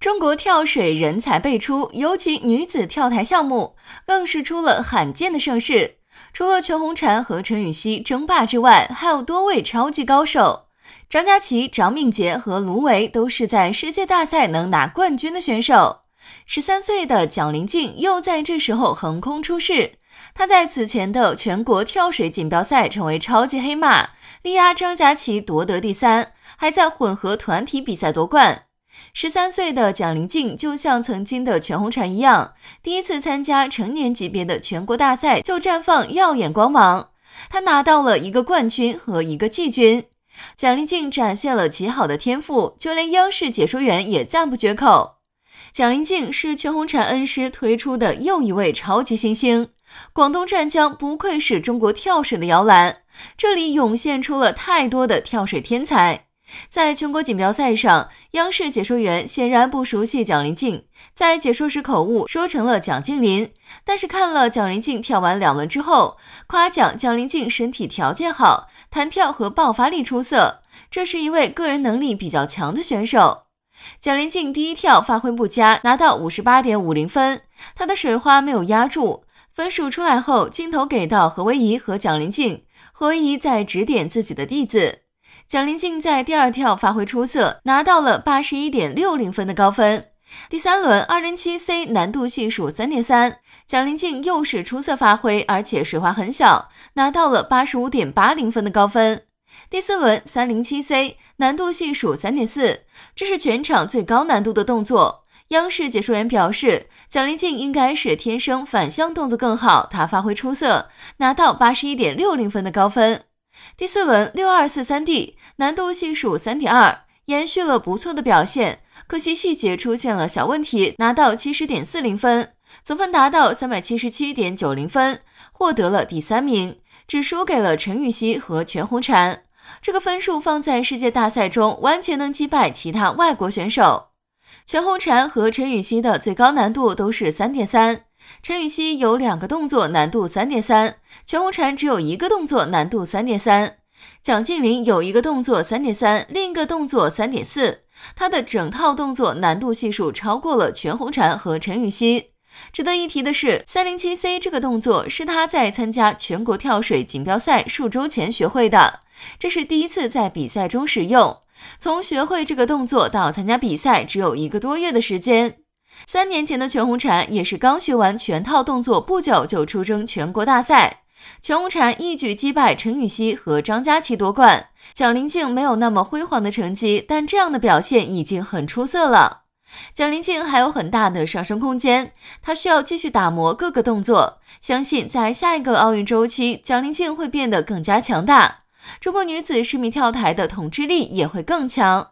中国跳水人才辈出，尤其女子跳台项目更是出了罕见的盛世。除了全红婵和陈芋汐争霸之外，还有多位超级高手，张佳琪、张敏杰和卢维都是在世界大赛能拿冠军的选手。十三岁的蒋林静又在这时候横空出世，她在此前的全国跳水锦标赛成为超级黑马，力压张佳琪夺得第三，还在混合团体比赛夺冠。十三岁的蒋林静就像曾经的全红婵一样，第一次参加成年级别的全国大赛就绽放耀眼光芒。她拿到了一个冠军和一个季军。蒋林静展现了极好的天赋，就连央视解说员也赞不绝口。蒋林静是全红婵恩师推出的又一位超级新星。广东湛江不愧是中国跳水的摇篮，这里涌现出了太多的跳水天才。在全国锦标赛上，央视解说员显然不熟悉蒋林静，在解说时口误说成了蒋静林。但是看了蒋林静跳完两轮之后，夸奖蒋林静身体条件好，弹跳和爆发力出色，这是一位个人能力比较强的选手。蒋林静第一跳发挥不佳，拿到五十八点五零分，她的水花没有压住。分数出来后，镜头给到何威仪和蒋林静，何威仪在指点自己的弟子。蒋林静在第二跳发挥出色，拿到了八十一点六零分的高分。第三轮二零七 C 难度系数三点三，蒋林静又是出色发挥，而且水花很小，拿到了八十五点八零分的高分。第四轮三零七 C 难度系数三点四，这是全场最高难度的动作。央视解说员表示，蒋林静应该是天生反向动作更好，她发挥出色，拿到八十一点六零分的高分。第四轮六二四三 D 难度系数三点二，延续了不错的表现，可惜细节出现了小问题，拿到七十点四零分，总分达到三百七十七点九零分，获得了第三名，只输给了陈芋汐和全红婵。这个分数放在世界大赛中，完全能击败其他外国选手。全红婵和陈芋汐的最高难度都是三点三。陈雨汐有两个动作难度三点三，全红婵只有一个动作难度三点三，蒋劲林有一个动作三点三，另一个动作三点四，她的整套动作难度系数超过了全红婵和陈雨汐。值得一提的是，三零七 C 这个动作是她在参加全国跳水锦标赛数周前学会的，这是第一次在比赛中使用。从学会这个动作到参加比赛，只有一个多月的时间。三年前的全红婵也是刚学完全套动作不久就出征全国大赛，全红婵一举击败陈芋汐和张佳琪夺冠。蒋林静没有那么辉煌的成绩，但这样的表现已经很出色了。蒋林静还有很大的上升空间，她需要继续打磨各个动作，相信在下一个奥运周期，蒋林静会变得更加强大，中国女子十米跳台的统治力也会更强。